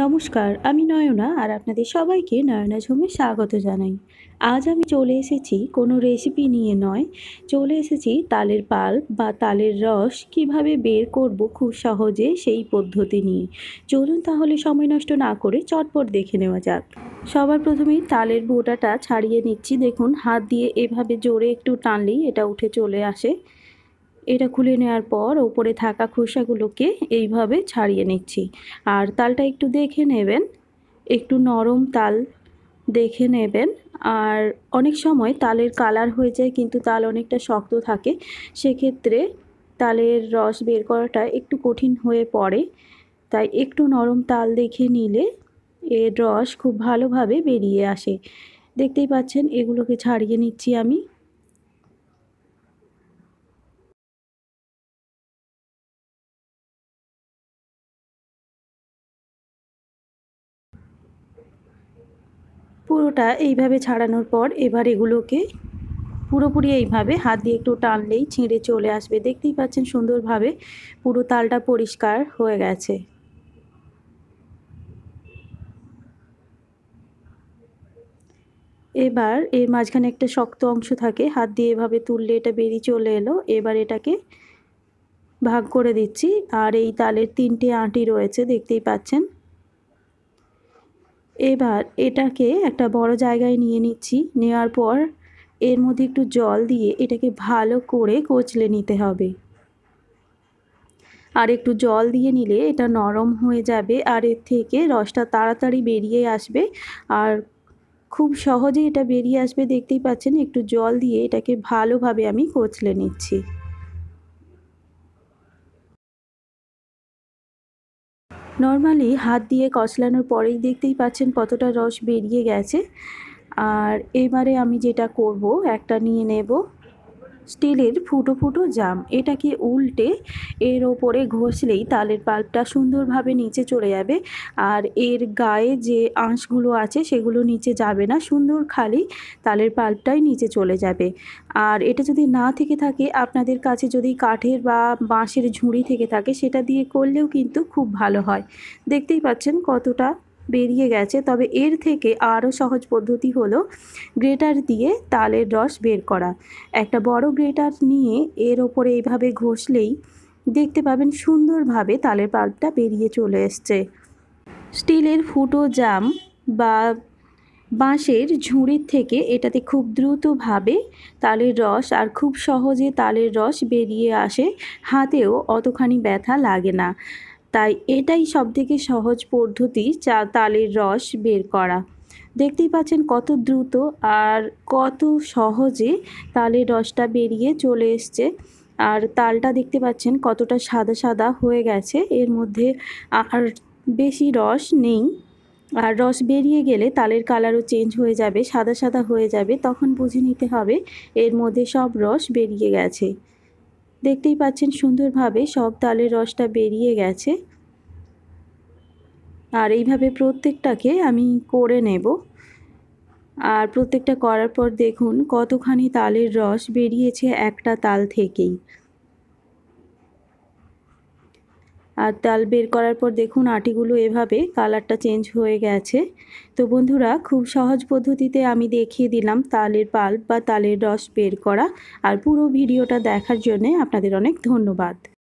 নমস্কার আমি নয়না আর আপনাদের সবাইকে নয়না ঝুমে স্বাগত জানাই আজ আমি চলে এসেছি কোনো রেসিপি নিয়ে নয় চলে এসেছি তালের পাল্প বা তালের রস কিভাবে বের করব খুব সহজে সেই পদ্ধতি নিয়ে চলুন তাহলে সময় নষ্ট না করে চটপট দেখে নেওয়া যাক সবার প্রথমেই তালের বোটাটা ছাড়িয়ে নিচ্ছি দেখুন হাত দিয়ে এভাবে জোরে একটু টানলেই এটা উঠে চলে আসে এটা খুলে নেওয়ার পর ওপরে থাকা খোসাগুলোকে এইভাবে ছাড়িয়ে নিচ্ছি আর তালটা একটু দেখে নেবেন একটু নরম তাল দেখে নেবেন আর অনেক সময় তালের কালার হয়ে যায় কিন্তু তাল অনেকটা শক্ত থাকে সেক্ষেত্রে তালের রস বের করাটা একটু কঠিন হয়ে পড়ে তাই একটু নরম তাল দেখে নিলে এর রস খুব ভালোভাবে বেরিয়ে আসে দেখতেই পাচ্ছেন এগুলোকে ছাড়িয়ে নিচ্ছি আমি পুরোটা এইভাবে ছাড়ানোর পর এবার এগুলোকে পুরোপুরি এইভাবে হাত দিয়ে একটু টানলেই ছিঁড়ে চলে আসবে দেখতেই পাচ্ছেন সুন্দরভাবে পুরো তালটা পরিষ্কার হয়ে গেছে এবার এর মাঝখানে একটা শক্ত অংশ থাকে হাত দিয়ে এভাবে তুললে এটা বেরিয়ে চলে এলো এবার এটাকে ভাগ করে দিচ্ছি আর এই তালের তিনটে আঁটি রয়েছে দেখতেই পাচ্ছেন এবার এটাকে একটা বড় জায়গায় নিয়ে নিচ্ছি নেওয়ার পর এর মধ্যে একটু জল দিয়ে এটাকে ভালো করে কচলে নিতে হবে আর একটু জল দিয়ে নিলে এটা নরম হয়ে যাবে আর এর থেকে রসটা তাড়াতাড়ি বেরিয়ে আসবে আর খুব সহজে এটা বেরিয়ে আসবে দেখতেই পাচ্ছেন একটু জল দিয়ে এটাকে ভালোভাবে আমি কচলে নিচ্ছি নর্মালি হাত দিয়ে কচলানোর পরেই দেখতেই পাচ্ছেন কতটা রস বেরিয়ে গেছে আর এবারে আমি যেটা করব একটা নিয়ে নেব স্টিলের ফুটো ফুটো জাম এটাকে উল্টে এর ওপরে ঘষলেই তালের পাল্পটা সুন্দরভাবে নিচে চলে যাবে আর এর গায়ে যে আঁশগুলো আছে সেগুলো নিচে যাবে না সুন্দর খালি তালের পাল্পটাই নিচে চলে যাবে আর এটা যদি না থেকে থাকে আপনাদের কাছে যদি কাঠের বা বাঁশের ঝুড়ি থেকে থাকে সেটা দিয়ে করলেও কিন্তু খুব ভালো হয় দেখতেই পাচ্ছেন কতটা বেরিয়ে গেছে তবে এর থেকে আরও সহজ পদ্ধতি হলো গ্রেটার দিয়ে তালের রস বের করা একটা বড় গ্রেটার নিয়ে এর ওপরে এইভাবে ঘষলেই দেখতে পাবেন সুন্দরভাবে তালের পাল্পটা বেরিয়ে চলে এসছে স্টিলের ফুটো জাম বা বাঁশের ঝুড়ির থেকে এটাতে খুব দ্রুতভাবে তালের রস আর খুব সহজে তালের রস বেরিয়ে আসে হাতেও অতখানি ব্যথা লাগে না তাই এটাই সব থেকে সহজ পদ্ধতি চা তালের রস বের করা দেখতেই পাচ্ছেন কত দ্রুত আর কত সহজে তালের রসটা বেরিয়ে চলে এসছে আর তালটা দেখতে পাচ্ছেন কতটা সাদা সাদা হয়ে গেছে এর মধ্যে আর বেশি রস নেই আর রস বেরিয়ে গেলে তালের কালারও চেঞ্জ হয়ে যাবে সাদা সাদা হয়ে যাবে তখন বুঝে নিতে হবে এর মধ্যে সব রস বেরিয়ে গেছে দেখতেই পাচ্ছেন সুন্দরভাবে সব তালের রসটা বেরিয়ে গেছে আর এইভাবে প্রত্যেকটাকে আমি করে নেব আর প্রত্যেকটা করার পর দেখুন কতখানি তালের রস বেরিয়েছে একটা তাল থেকেই আর তাল বের করার পর দেখুন আটিগুলো এভাবে কালারটা চেঞ্জ হয়ে গেছে তো বন্ধুরা খুব সহজ পদ্ধতিতে আমি দেখিয়ে দিলাম তালের পাল্প বা তালের রস বের করা আর পুরো ভিডিওটা দেখার জন্যে আপনাদের অনেক ধন্যবাদ